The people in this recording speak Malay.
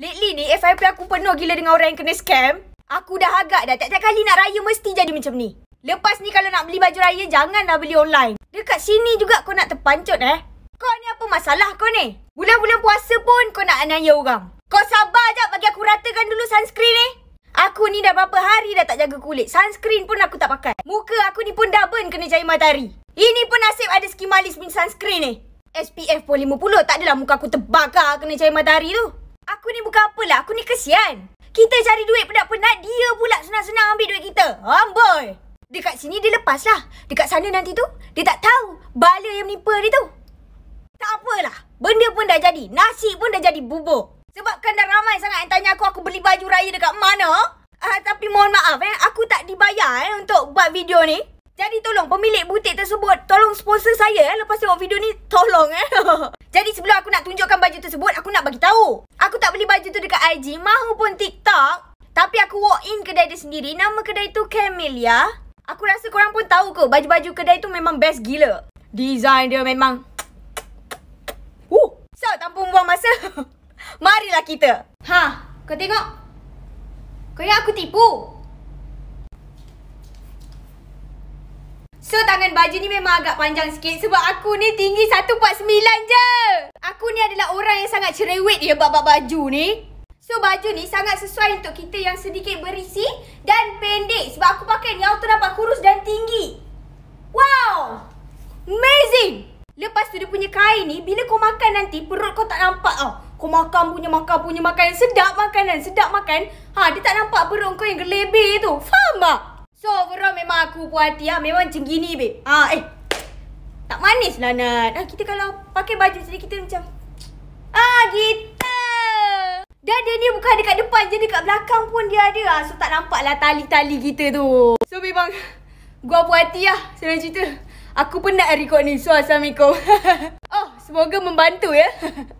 Lately ni FIP aku penuh gila dengan orang yang kena scam. Aku dah agak dah. Tiap-tiap kali nak raya mesti jadi macam ni. Lepas ni kalau nak beli baju raya, janganlah beli online. Dekat sini juga kau nak terpancut eh. Kau ni apa masalah kau ni? Bulan-bulan puasa pun kau nak anaya orang. Kau sabar jap bagi aku ratakan dulu sunscreen ni. Eh? Aku ni dah berapa hari dah tak jaga kulit. Sunscreen pun aku tak pakai. Muka aku ni pun dah burn kena cahaya matahari. Ini pun nasib ada skimalis min sunscreen ni. Eh? SPF pun 50. Tak adalah muka aku terbakar kena cahaya matahari tu. Aku ni bukan apalah. Aku ni kesian. Kita cari duit penat-penat, dia pula senang-senang ambil duit kita. Amboi! Dekat sini dia lepaslah. Dekat sana nanti tu, dia tak tahu bala yang menimpa dia tu. Tak apalah. Benda pun dah jadi. Nasi pun dah jadi bubur. Sebabkan dah ramai sangat yang tanya aku, aku beli baju raya dekat mana. Ah, tapi mohon maaf eh, aku tak dibayar eh untuk buat video ni. Jadi tolong pemilik butik tersebut, tolong sponsor saya eh lepas tengok video ni, tolong eh. Jadi sebelum aku nak tunjukkan baju tersebut, aku nak bagi tahu dekat IG mahupun TikTok. Tapi aku walk in kedai dia sendiri. Nama kedai tu Camellia. Aku rasa korang pun tahu ke baju-baju kedai tu memang best gila. Design dia memang... Woo. So, tanpa buang masa, marilah kita. Ha, kau tengok. Kau ingat aku tipu? So tangan baju ni memang agak panjang sikit sebab aku ni tinggi 1.9 je. Aku ni adalah orang yang sangat cerewet dia bab-bab baju ni. So baju ni sangat sesuai untuk kita yang sedikit berisi dan pendek sebab aku pakai ni auto dapat kurus dan tinggi. Wow! Amazing! Lepas tu dia punya kain ni bila kau makan nanti perut kau tak nampak tau. Ah, kau makan punya makan punya makan yang sedap makanan, sedap makan. Ha, dia tak nampak perut kau yang gelebe tu. Faham tak? So overall memang aku puas hati ha? Memang macam gini Be, Ha, eh. Tak manis lah Nat. Ha, kita kalau pakai baju sendiri kita macam. Ah, ha, gitu. Dan dia ni bukan dekat depan je, dekat belakang pun dia ada lah. So tak nampak lah tali-tali kita tu. So memang gua puas hati lah sebenarnya cerita. Aku nak record ni. So Assalamualaikum. oh, semoga membantu ya.